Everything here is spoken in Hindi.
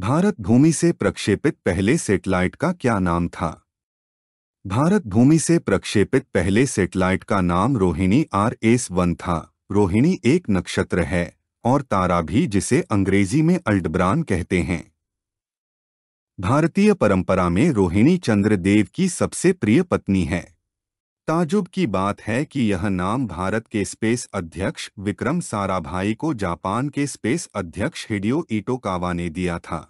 भारत भूमि से प्रक्षेपित पहले सेटेलाइट का क्या नाम था भारत भूमि से प्रक्षेपित पहले सेटेलाइट का नाम रोहिणी आर एस वन था रोहिणी एक नक्षत्र है और तारा भी जिसे अंग्रेजी में अल्डब्रान कहते हैं भारतीय परंपरा में रोहिणी चंद्रदेव की सबसे प्रिय पत्नी है ताजुब की बात है कि यह नाम भारत के स्पेस अध्यक्ष विक्रम साराभाई को जापान के स्पेस अध्यक्ष हिडियो इटोकावा ने दिया था